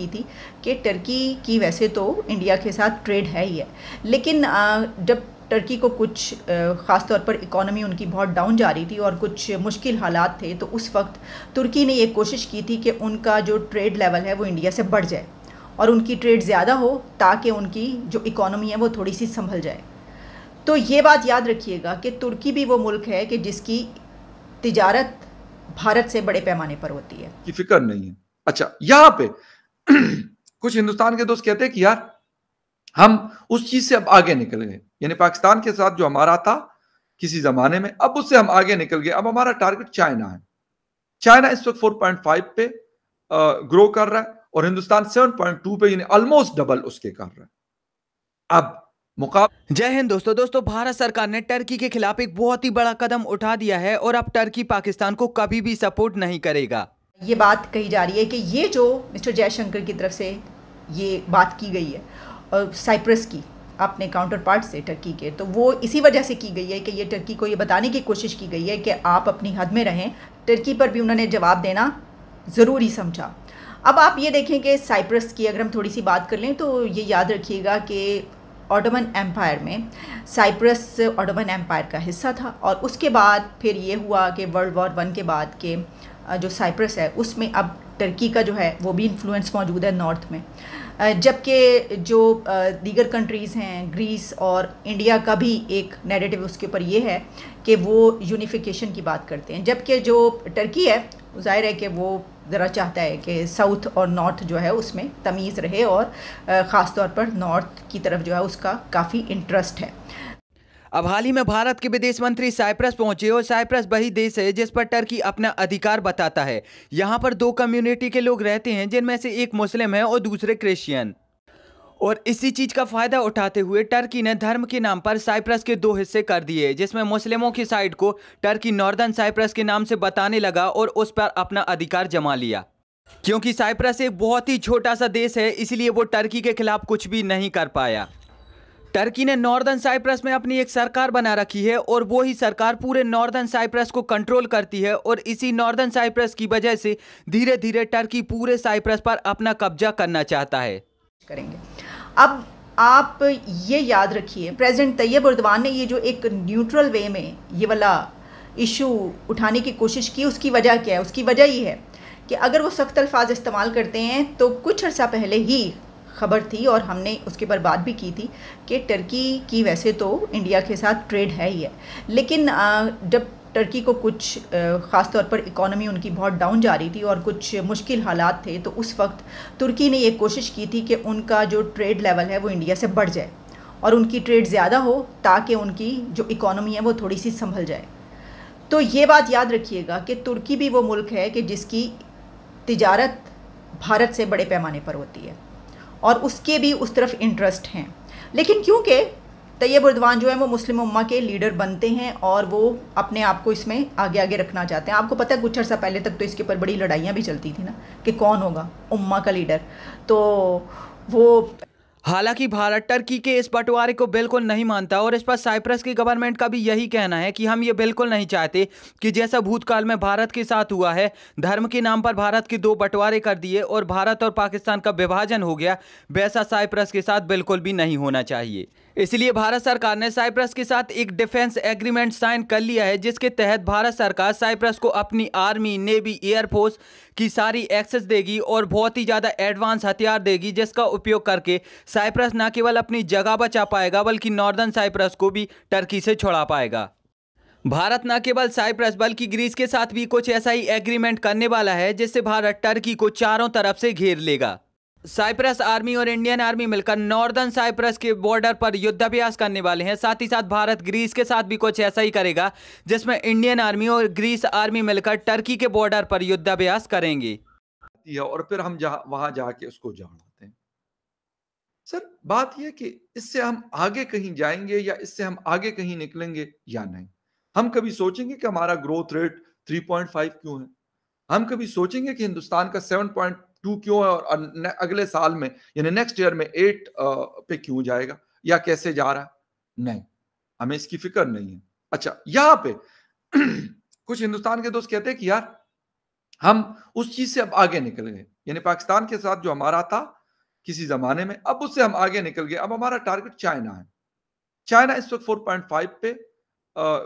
की थी कि टर्की की वैसे तो इंडिया के साथ ट्रेड है ही है लेकिन जब टर्की को कुछ ख़ास तौर पर इकोनॉमी उनकी बहुत डाउन जा रही थी और कुछ मुश्किल हालात थे तो उस वक्त तुर्की ने ये कोशिश की थी कि उनका जो ट्रेड लेवल है वो इंडिया से बढ़ जाए और उनकी ट्रेड ज़्यादा हो ताकि उनकी जो इकोनॉमी है वो थोड़ी सी संभल जाए तो ये बात याद रखिएगा कि तुर्की भी वो मुल्क है कि जिसकी तिजारत भारत से बड़े पैमाने पर होती है फिक्र नहीं है अच्छा यहाँ पे कुछ हिंदुस्तान के दोस्त कहते हैं कि यार हम उस चीज से अब आगे निकल गए यानी पाकिस्तान के साथ जो हमारा था किसी जमाने में अब उससे हम आगे निकल गए अब हमारा टारगेट चाइना है चाइना इस वक्त 4.5 पे ग्रो कर रहा है और हिंदुस्तान 7.2 पे यानी ऑलमोस्ट डबल उसके कर रहा है अब मुकाबला जय हिंद दोस्तों दोस्तों भारत सरकार ने टर्की के खिलाफ एक बहुत ही बड़ा कदम उठा दिया है और अब टर्की पाकिस्तान को कभी भी सपोर्ट नहीं करेगा ये बात कही जा रही है कि ये जो मिस्टर जयशंकर की तरफ से ये बात की गई है और साइप्रस की अपने काउंटर पार्ट से टर्की के तो वो इसी वजह से की गई है कि ये टर्की को ये बताने की कोशिश की गई है कि आप अपनी हद में रहें टर्की पर भी उन्होंने जवाब देना ज़रूरी समझा अब आप ये देखें कि साइप्रस की अगर हम थोड़ी सी बात कर लें तो ये याद रखिएगा कि ऑडोमन एम्पायर में साइप्रस ऑडोमन एम्पायर का हिस्सा था और उसके बाद फिर ये हुआ कि वर्ल्ड वॉर वन के बाद के जो साइप्रस है उसमें अब टर्की का जो है वो भी इन्फ्लुएंस मौजूद है नॉर्थ में जबकि जो दीगर कंट्रीज़ हैं ग्रीस और इंडिया का भी एक नेगेटिव उसके ऊपर ये है कि वो यूनिफिकेशन की बात करते हैं जबकि जो टर्की है ज़ाहिर है कि वो ज़रा चाहता है कि साउथ और नॉर्थ जो है उसमें तमीज़ रहे और ख़ास तौर पर नॉर्थ की तरफ जो है उसका काफ़ी इंटरेस्ट है अब हाल ही में भारत के विदेश मंत्री साइप्रस पहुंचे और साइप्रस वही देश है जिस पर टर्की अपना अधिकार बताता है यहाँ पर दो कम्युनिटी के लोग रहते हैं जिनमें से एक मुस्लिम है और दूसरे क्रिश्चियन और इसी चीज का फायदा उठाते हुए टर्की ने धर्म के नाम पर साइप्रस के दो हिस्से कर दिए जिसमें मुस्लिमों की साइड को टर्की नॉर्दर्न साइप्रस के नाम से बताने लगा और उस पर अपना अधिकार जमा लिया क्योंकि साइप्रस एक बहुत ही छोटा सा देश है इसलिए वो टर्की के खिलाफ कुछ भी नहीं कर पाया टर्की ने नॉर्दर्न साइप्रस में अपनी एक सरकार बना रखी है और वो ही सरकार पूरे नॉर्दर्न साइप्रस को कंट्रोल करती है और इसी नॉर्दर्न साइप्रस की वजह से धीरे धीरे टर्की पूरे साइप्रस पर अपना कब्जा करना चाहता है करेंगे अब आप ये याद रखिए प्रेसिडेंट तैयब उर्दवान ने ये जो एक न्यूट्रल वे में ये वाला इशू उठाने की कोशिश की उसकी वजह क्या है उसकी वजह ये है कि अगर वो सख्त अल्फाज इस्तेमाल करते हैं तो कुछ अर्सा पहले ही खबर थी और हमने उसके ऊपर बात भी की थी कि टर्की की वैसे तो इंडिया के साथ ट्रेड है ही है लेकिन जब टर्की को कुछ ख़ास तौर पर इकोनॉमी उनकी बहुत डाउन जा रही थी और कुछ मुश्किल हालात थे तो उस वक्त तुर्की ने ये कोशिश की थी कि उनका जो ट्रेड लेवल है वो इंडिया से बढ़ जाए और उनकी ट्रेड ज़्यादा हो ताकि उनकी जो इकोनॉमी है वो थोड़ी सी संभल जाए तो ये बात याद रखिएगा कि तुर्की भी वो मुल्क है कि जिसकी तिजारत भारत से बड़े पैमाने पर होती है और उसके भी उस तरफ इंटरेस्ट हैं लेकिन क्योंकि तैयब उर्दवान जो है वो मुस्लिम उम्मा के लीडर बनते हैं और वो अपने आप को इसमें आगे आगे रखना चाहते हैं आपको पता है कुछ अर्सा पहले तक तो इसके ऊपर बड़ी लड़ाइयाँ भी चलती थी ना कि कौन होगा उम्मा का लीडर तो वो हालांकि भारत टर्की के इस बंटवारे को बिल्कुल नहीं मानता और इस पर साइप्रस की गवर्नमेंट का भी यही कहना है कि हम ये बिल्कुल नहीं चाहते कि जैसा भूतकाल में भारत के साथ हुआ है धर्म के नाम पर भारत के दो बंटवारे कर दिए और भारत और पाकिस्तान का विभाजन हो गया वैसा साइप्रस के साथ बिल्कुल भी नहीं होना चाहिए इसलिए भारत सरकार ने साइप्रस के साथ एक डिफेंस एग्रीमेंट साइन कर लिया है जिसके तहत भारत सरकार साइप्रस को अपनी आर्मी नेवी एयरफोर्स की सारी एक्सेस देगी और बहुत ही ज़्यादा एडवांस हथियार देगी जिसका उपयोग करके साइप्रस न केवल अपनी जगह बचा पाएगा बल्कि नॉर्दर्न साइप्रस को भी टर्की से छोड़ा पाएगा भारत न केवल साइप्रस बल्कि ग्रीस के साथ भी कुछ ऐसा ही एग्रीमेंट करने वाला है जिससे भारत टर्की को चारों तरफ से घेर लेगा साइप्रस आर्मी और इंडियन आर्मी मिलकर नॉर्दर्न साइप्रस के बॉर्डर पर युद्धाभ्यास करने वाले हैं साथ ही साथ भारत ग्रीस के साथ भी कुछ ऐसा ही करेगा जिसमें इंडियन आर्मी और ग्रीस आर्मी मिलकर टर्की के बॉर्डर पर युद्धाभ्यास करेंगे और फिर हम जा, वहां जाके उसको जानते हैं सर बात यह कि इससे हम आगे कहीं जाएंगे या इससे हम आगे कहीं निकलेंगे या नहीं हम कभी सोचेंगे कि हमारा ग्रोथ रेट थ्री क्यों है हम कभी सोचेंगे कि हिंदुस्तान का पॉइंट टू क्यों है और अगले साल में यानी नेक्स्ट ईयर में एट पे क्यों जाएगा या कैसे जा रहा है नहीं हमें इसकी फिक्र नहीं है अच्छा यहाँ पे कुछ हिंदुस्तान के दोस्त कहते हैं कि यार हम उस चीज से अब आगे निकल गए यानी पाकिस्तान के साथ जो हमारा था किसी जमाने में अब उससे हम आगे निकल गए अब हमारा टारगेट चाइना है चाइना इस वक्त फोर पॉइंट फाइव पे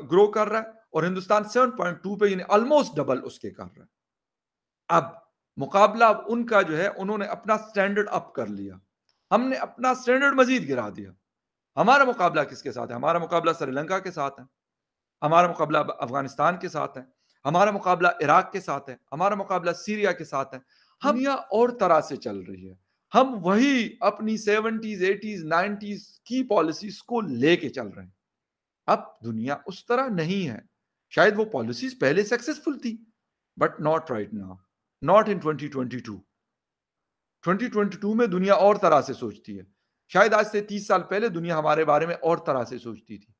ग्रो कर रहा है और हिंदुस्तान सेवन पॉइंट टू पे ऑलमोस्ट डबल उसके कर रहा है अब मुकाबला अब उनका जो है उन्होंने अपना स्टैंडर्ड अप कर लिया हमने अपना स्टैंडर्ड मजीद गिरा दिया हमारा मुकाबला किसके साथ है हमारा मुकाबला श्रीलंका के साथ है हमारा मुकाबला अफगानिस्तान के साथ है हमारा मुकाबला इराक के साथ है हमारा मुकाबला सीरिया के साथ है हम यह और तरह से चल रही है हम वही अपनी सेवनटीज एटीज नाइन्टीज की पॉलिसीज को लेके चल रहे हैं अब दुनिया उस तरह नहीं है शायद वो पॉलिसीज पहले सक्सेसफुल थी but not right now not in 2022 2022 में दुनिया और तरह से सोचती है शायद आज से 30 साल पहले दुनिया हमारे बारे में और तरह से सोचती थी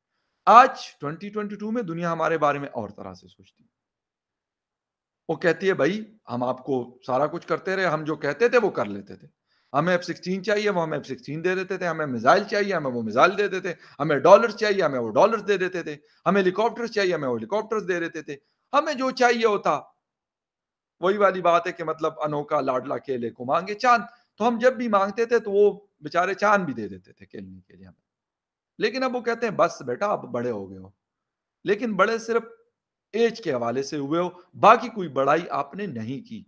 आज 2022 में दुनिया हमारे बारे में और तरह से सोचती है वो कहती है भाई हम आपको सारा कुछ करते रहे हम जो कहते थे वो कर लेते थे हमें एफ सिक्सटीन चाहिए वो हमें एफ सिक्सटीन दे देते थे हमें मिसाइल चाहिए हमें वो मिसाइल दे देते हमें डॉलर्स चाहिए हमें वो डॉलर्स दे देते थे हमें हेलीकॉप्टर्स चाहिए हमें वो हेलीकॉप्टर्स दे देते थे हमें जो चाहिए होता वही वाली बात है कि मतलब अनोखा लाडला केले को मांगे चांद तो हम जब भी मांगते थे तो वो बेचारे चांद भी दे देते थे खेलने के लिए हमें लेकिन अब वो कहते हैं बस बेटा आप बड़े हो गए हो लेकिन बड़े सिर्फ एज के हवाले से हुए हो बाकी कोई बड़ाई आपने नहीं की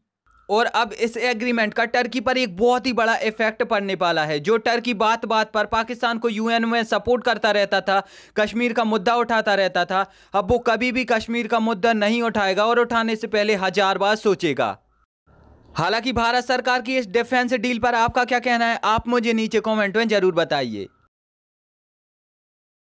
और अब इस एग्रीमेंट का टर्की पर एक बहुत ही बड़ा इफेक्ट पड़ने वाला है जो टर्की बात बात पर पाकिस्तान को यूएन में सपोर्ट करता रहता था कश्मीर का मुद्दा उठाता रहता था अब वो कभी भी कश्मीर का मुद्दा नहीं उठाएगा और उठाने से पहले हजार बार सोचेगा हालांकि भारत सरकार की इस डिफेंस डील पर आपका क्या कहना है आप मुझे नीचे कॉमेंट में ज़रूर बताइए